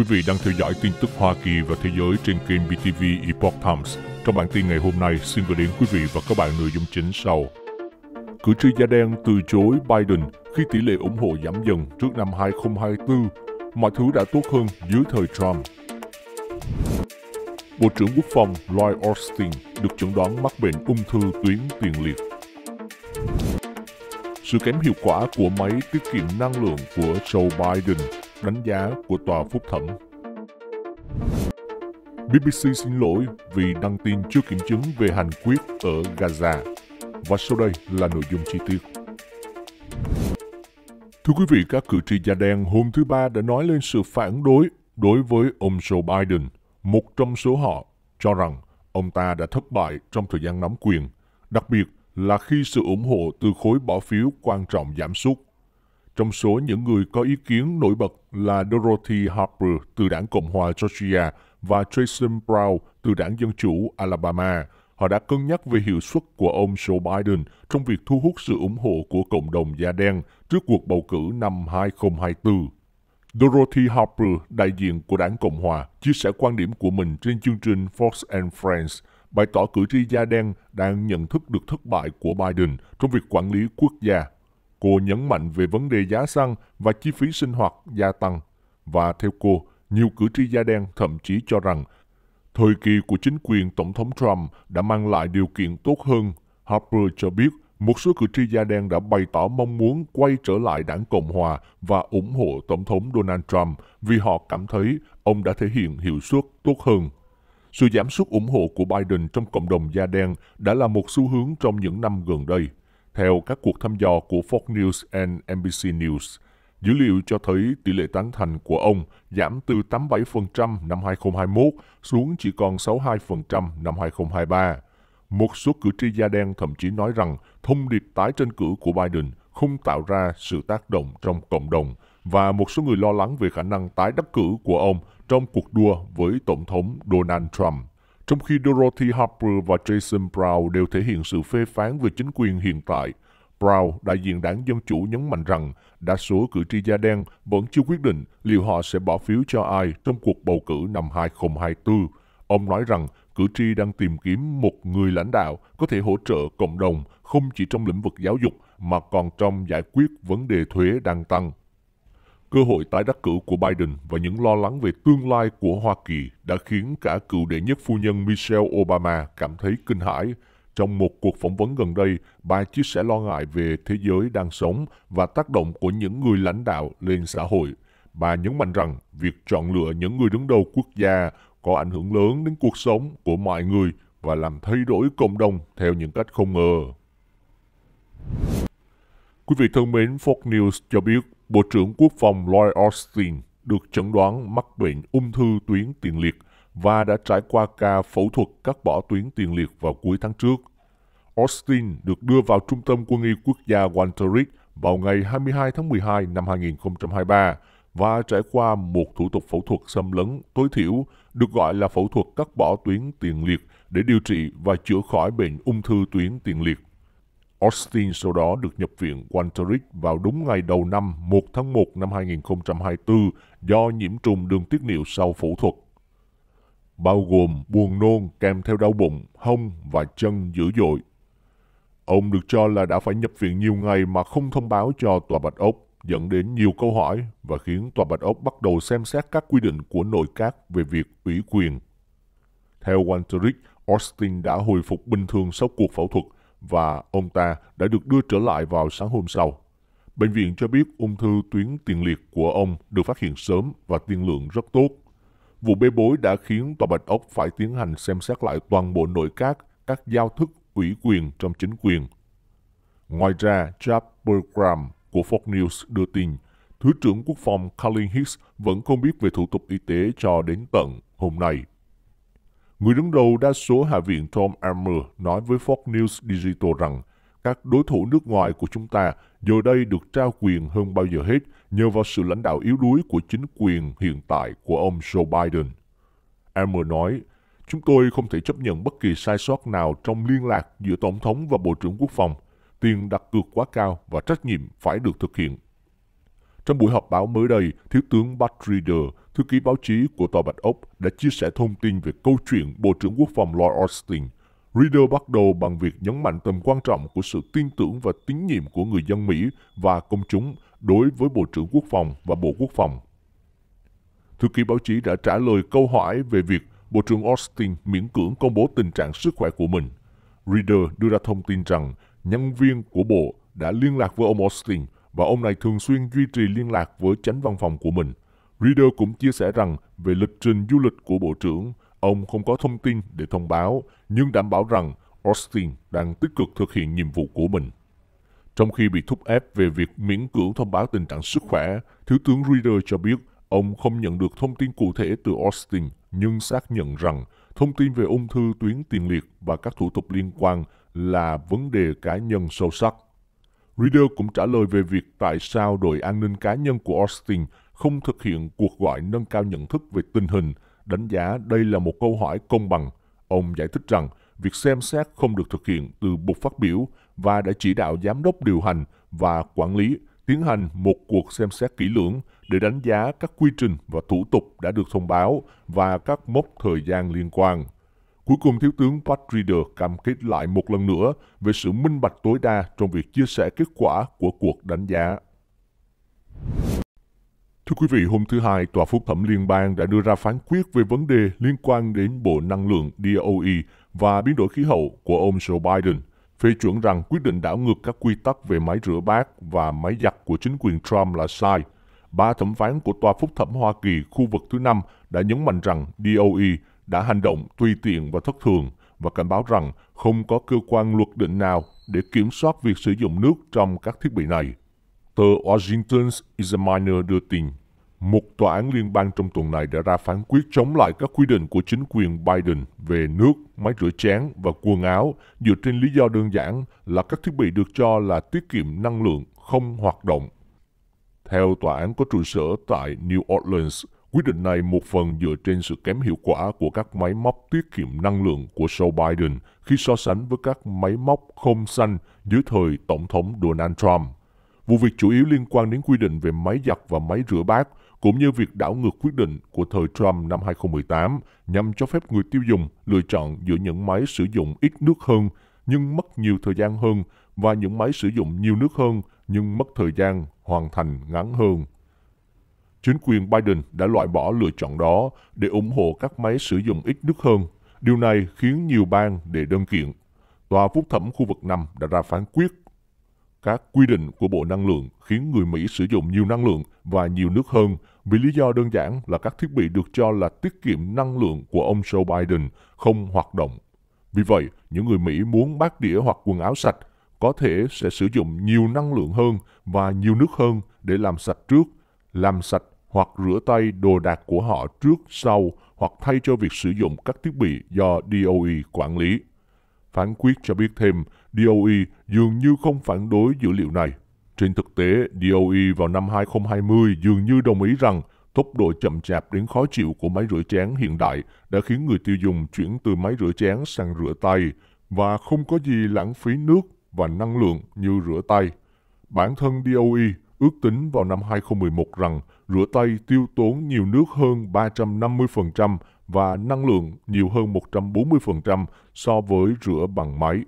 Quý vị đang theo dõi tin tức Hoa Kỳ và thế giới trên kênh BTV Epoch Times. Trong bản tin ngày hôm nay, xin gửi đến quý vị và các bạn nội dung chính sau. Cử tri da đen từ chối Biden khi tỷ lệ ủng hộ giảm dần trước năm 2024. Mọi thứ đã tốt hơn dưới thời Trump. Bộ trưởng Quốc phòng Lloyd Austin được chẩn đoán mắc bệnh ung thư tuyến tiền liệt. Sự kém hiệu quả của máy tiết kiệm năng lượng của Joe Biden đánh giá của tòa phúc thẩm. BBC xin lỗi vì đăng tin chưa kiểm chứng về hành quyết ở Gaza. Và sau đây là nội dung chi tiết. Thưa quý vị, các cử tri da đen hôm thứ Ba đã nói lên sự phản đối đối với ông Joe Biden. Một trong số họ cho rằng ông ta đã thất bại trong thời gian nắm quyền, đặc biệt là khi sự ủng hộ từ khối bỏ phiếu quan trọng giảm sút trong số những người có ý kiến nổi bật là Dorothy Harper từ đảng Cộng hòa Georgia và Jason Brown từ đảng Dân Chủ Alabama. Họ đã cân nhắc về hiệu suất của ông Joe Biden trong việc thu hút sự ủng hộ của cộng đồng da đen trước cuộc bầu cử năm 2024. Dorothy Harper, đại diện của đảng Cộng hòa, chia sẻ quan điểm của mình trên chương trình Fox and Friends, bày tỏ cử tri da đen đang nhận thức được thất bại của Biden trong việc quản lý quốc gia Cô nhấn mạnh về vấn đề giá xăng và chi phí sinh hoạt gia tăng. Và theo cô, nhiều cử tri da đen thậm chí cho rằng thời kỳ của chính quyền Tổng thống Trump đã mang lại điều kiện tốt hơn. Harper cho biết một số cử tri da đen đã bày tỏ mong muốn quay trở lại đảng Cộng Hòa và ủng hộ Tổng thống Donald Trump vì họ cảm thấy ông đã thể hiện hiệu suất tốt hơn. Sự giảm sút ủng hộ của Biden trong cộng đồng da đen đã là một xu hướng trong những năm gần đây. Theo các cuộc thăm dò của Fox News and NBC News, dữ liệu cho thấy tỷ lệ tán thành của ông giảm từ 87% năm 2021 xuống chỉ còn 62% năm 2023. Một số cử tri da đen thậm chí nói rằng thông điệp tái tranh cử của Biden không tạo ra sự tác động trong cộng đồng và một số người lo lắng về khả năng tái đắc cử của ông trong cuộc đua với Tổng thống Donald Trump. Trong khi Dorothy Harper và Jason Brown đều thể hiện sự phê phán về chính quyền hiện tại, Brown, đại diện đảng Dân Chủ nhấn mạnh rằng đa số cử tri da đen vẫn chưa quyết định liệu họ sẽ bỏ phiếu cho ai trong cuộc bầu cử năm 2024. Ông nói rằng cử tri đang tìm kiếm một người lãnh đạo có thể hỗ trợ cộng đồng không chỉ trong lĩnh vực giáo dục mà còn trong giải quyết vấn đề thuế đang tăng. Cơ hội tái đắc cử của Biden và những lo lắng về tương lai của Hoa Kỳ đã khiến cả cựu đệ nhất phu nhân Michelle Obama cảm thấy kinh hãi. Trong một cuộc phỏng vấn gần đây, bà chia sẻ lo ngại về thế giới đang sống và tác động của những người lãnh đạo lên xã hội. Bà nhấn mạnh rằng việc chọn lựa những người đứng đầu quốc gia có ảnh hưởng lớn đến cuộc sống của mọi người và làm thay đổi cộng đồng theo những cách không ngờ. Quý vị thân mến, Fox News cho biết Bộ trưởng Quốc phòng Lloyd Austin được chẩn đoán mắc bệnh ung thư tuyến tiền liệt và đã trải qua ca phẫu thuật cắt bỏ tuyến tiền liệt vào cuối tháng trước. Austin được đưa vào Trung tâm Quân y Quốc gia Walter Reed vào ngày 22 tháng 12 năm 2023 và trải qua một thủ tục phẫu thuật xâm lấn tối thiểu được gọi là phẫu thuật cắt bỏ tuyến tiền liệt để điều trị và chữa khỏi bệnh ung thư tuyến tiền liệt. Austin sau đó được nhập viện Wanteric vào đúng ngày đầu năm 1 tháng 1 năm 2024 do nhiễm trùng đường tiết niệu sau phẫu thuật. Bao gồm buồn nôn kèm theo đau bụng, hông và chân dữ dội. Ông được cho là đã phải nhập viện nhiều ngày mà không thông báo cho Tòa Bạch Ốc, dẫn đến nhiều câu hỏi và khiến Tòa Bạch Ốc bắt đầu xem xét các quy định của nội các về việc ủy quyền. Theo Wanteric, Austin đã hồi phục bình thường sau cuộc phẫu thuật – và ông ta đã được đưa trở lại vào sáng hôm sau. Bệnh viện cho biết ung thư tuyến tiền liệt của ông được phát hiện sớm và tiên lượng rất tốt. Vụ bê bối đã khiến Tòa Bạch Ốc phải tiến hành xem xét lại toàn bộ nội các, các giao thức ủy quyền trong chính quyền. Ngoài ra, Jack Bergram của Fox News đưa tin, Thứ trưởng Quốc phòng Colin Hicks vẫn không biết về thủ tục y tế cho đến tận hôm nay. Người đứng đầu đa số Hạ viện Tom Emmer nói với Fox News Digital rằng các đối thủ nước ngoài của chúng ta giờ đây được trao quyền hơn bao giờ hết nhờ vào sự lãnh đạo yếu đuối của chính quyền hiện tại của ông Joe Biden. Emmer nói, chúng tôi không thể chấp nhận bất kỳ sai sót nào trong liên lạc giữa Tổng thống và Bộ trưởng Quốc phòng. Tiền đặt cược quá cao và trách nhiệm phải được thực hiện. Trong buổi họp báo mới đây, Thiếu tướng Patrick Reeder, thư ký báo chí của Tòa Bạch Ốc đã chia sẻ thông tin về câu chuyện Bộ trưởng Quốc phòng Lloyd Austin. Reader bắt đầu bằng việc nhấn mạnh tầm quan trọng của sự tin tưởng và tín nhiệm của người dân Mỹ và công chúng đối với Bộ trưởng Quốc phòng và Bộ Quốc phòng. Thư ký báo chí đã trả lời câu hỏi về việc Bộ trưởng Austin miễn cưỡng công bố tình trạng sức khỏe của mình. Reader đưa ra thông tin rằng nhân viên của Bộ đã liên lạc với ông Austin và ông này thường xuyên duy trì liên lạc với chánh văn phòng của mình. Reader cũng chia sẻ rằng về lịch trình du lịch của Bộ trưởng, ông không có thông tin để thông báo, nhưng đảm bảo rằng Austin đang tích cực thực hiện nhiệm vụ của mình. Trong khi bị thúc ép về việc miễn cưỡng thông báo tình trạng sức khỏe, Thiếu tướng Reader cho biết ông không nhận được thông tin cụ thể từ Austin, nhưng xác nhận rằng thông tin về ung thư tuyến tiền liệt và các thủ tục liên quan là vấn đề cá nhân sâu sắc. Reader cũng trả lời về việc tại sao đội an ninh cá nhân của Austin không thực hiện cuộc gọi nâng cao nhận thức về tình hình, đánh giá đây là một câu hỏi công bằng. Ông giải thích rằng việc xem xét không được thực hiện từ buộc phát biểu và đã chỉ đạo giám đốc điều hành và quản lý tiến hành một cuộc xem xét kỹ lưỡng để đánh giá các quy trình và thủ tục đã được thông báo và các mốc thời gian liên quan. Cuối cùng, Thiếu tướng Pat Reader cam kết lại một lần nữa về sự minh bạch tối đa trong việc chia sẻ kết quả của cuộc đánh giá. Thưa quý vị, hôm thứ Hai, Tòa Phúc thẩm Liên bang đã đưa ra phán quyết về vấn đề liên quan đến Bộ Năng lượng DOE và biến đổi khí hậu của ông Joe Biden, phê chuẩn rằng quyết định đảo ngược các quy tắc về máy rửa bát và máy giặt của chính quyền Trump là sai. Ba thẩm phán của Tòa Phúc thẩm Hoa Kỳ khu vực thứ năm đã nhấn mạnh rằng DOE đã hành động tùy tiện và thất thường và cảnh báo rằng không có cơ quan luật định nào để kiểm soát việc sử dụng nước trong các thiết bị này. Tờ Washington Examiner đưa tin một tòa án liên bang trong tuần này đã ra phán quyết chống lại các quy định của chính quyền Biden về nước, máy rửa chén và quần áo dựa trên lý do đơn giản là các thiết bị được cho là tiết kiệm năng lượng không hoạt động. Theo tòa án có trụ sở tại New Orleans, quyết định này một phần dựa trên sự kém hiệu quả của các máy móc tiết kiệm năng lượng của Joe Biden khi so sánh với các máy móc không xanh dưới thời Tổng thống Donald Trump. Vụ việc chủ yếu liên quan đến quy định về máy giặt và máy rửa bát, cũng như việc đảo ngược quyết định của thời Trump năm 2018 nhằm cho phép người tiêu dùng lựa chọn giữa những máy sử dụng ít nước hơn nhưng mất nhiều thời gian hơn và những máy sử dụng nhiều nước hơn nhưng mất thời gian hoàn thành ngắn hơn. Chính quyền Biden đã loại bỏ lựa chọn đó để ủng hộ các máy sử dụng ít nước hơn. Điều này khiến nhiều bang để đơn kiện. Tòa phúc thẩm khu vực 5 đã ra phán quyết các quy định của Bộ Năng lượng khiến người Mỹ sử dụng nhiều năng lượng và nhiều nước hơn vì lý do đơn giản là các thiết bị được cho là tiết kiệm năng lượng của ông Joe Biden không hoạt động. Vì vậy, những người Mỹ muốn bát đĩa hoặc quần áo sạch có thể sẽ sử dụng nhiều năng lượng hơn và nhiều nước hơn để làm sạch trước, làm sạch hoặc rửa tay đồ đạc của họ trước, sau hoặc thay cho việc sử dụng các thiết bị do DOE quản lý. Phán quyết cho biết thêm DOE dường như không phản đối dữ liệu này. Trên thực tế, DOE vào năm 2020 dường như đồng ý rằng tốc độ chậm chạp đến khó chịu của máy rửa chén hiện đại đã khiến người tiêu dùng chuyển từ máy rửa chén sang rửa tay và không có gì lãng phí nước và năng lượng như rửa tay. Bản thân DOE ước tính vào năm 2011 rằng rửa tay tiêu tốn nhiều nước hơn 350% và năng lượng nhiều hơn 140% so với rửa bằng máy.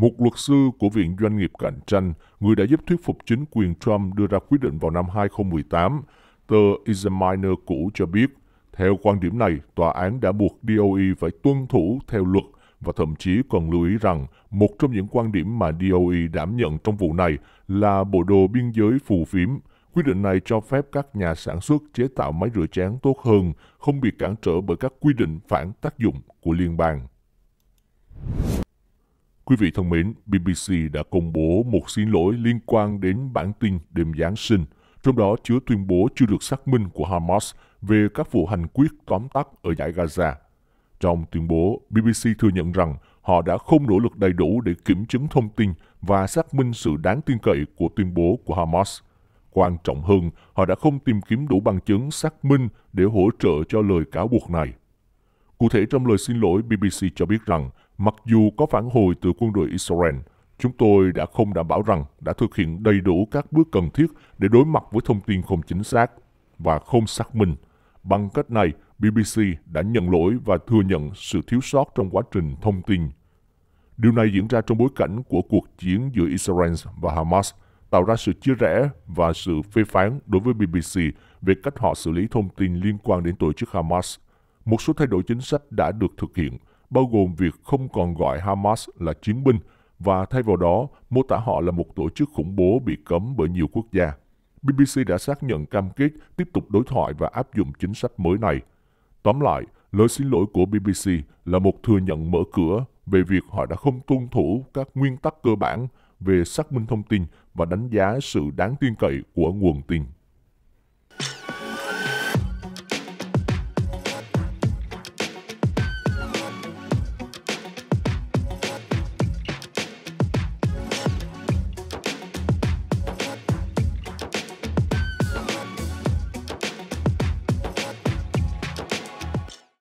Một luật sư của Viện Doanh nghiệp Cạnh tranh, người đã giúp thuyết phục chính quyền Trump đưa ra quyết định vào năm 2018, tờ Examiner cũ cho biết, theo quan điểm này, tòa án đã buộc DOE phải tuân thủ theo luật và thậm chí còn lưu ý rằng một trong những quan điểm mà DOE đảm nhận trong vụ này là bộ đồ biên giới phù phiếm. Quyết định này cho phép các nhà sản xuất chế tạo máy rửa chén tốt hơn, không bị cản trở bởi các quy định phản tác dụng của liên bang. Quý vị thân mến, BBC đã công bố một xin lỗi liên quan đến bản tin đêm Giáng sinh, trong đó chứa tuyên bố chưa được xác minh của Hamas về các vụ hành quyết tóm tắt ở giải Gaza. Trong tuyên bố, BBC thừa nhận rằng họ đã không nỗ lực đầy đủ để kiểm chứng thông tin và xác minh sự đáng tin cậy của tuyên bố của Hamas. Quan trọng hơn, họ đã không tìm kiếm đủ bằng chứng xác minh để hỗ trợ cho lời cáo buộc này. Cụ thể trong lời xin lỗi, BBC cho biết rằng Mặc dù có phản hồi từ quân đội Israel, chúng tôi đã không đảm bảo rằng đã thực hiện đầy đủ các bước cần thiết để đối mặt với thông tin không chính xác và không xác minh. Bằng cách này, BBC đã nhận lỗi và thừa nhận sự thiếu sót trong quá trình thông tin. Điều này diễn ra trong bối cảnh của cuộc chiến giữa Israel và Hamas, tạo ra sự chia rẽ và sự phê phán đối với BBC về cách họ xử lý thông tin liên quan đến tổ chức Hamas. Một số thay đổi chính sách đã được thực hiện – bao gồm việc không còn gọi Hamas là chiến binh và thay vào đó mô tả họ là một tổ chức khủng bố bị cấm bởi nhiều quốc gia. BBC đã xác nhận cam kết tiếp tục đối thoại và áp dụng chính sách mới này. Tóm lại, lời xin lỗi của BBC là một thừa nhận mở cửa về việc họ đã không tuân thủ các nguyên tắc cơ bản về xác minh thông tin và đánh giá sự đáng tin cậy của nguồn tin.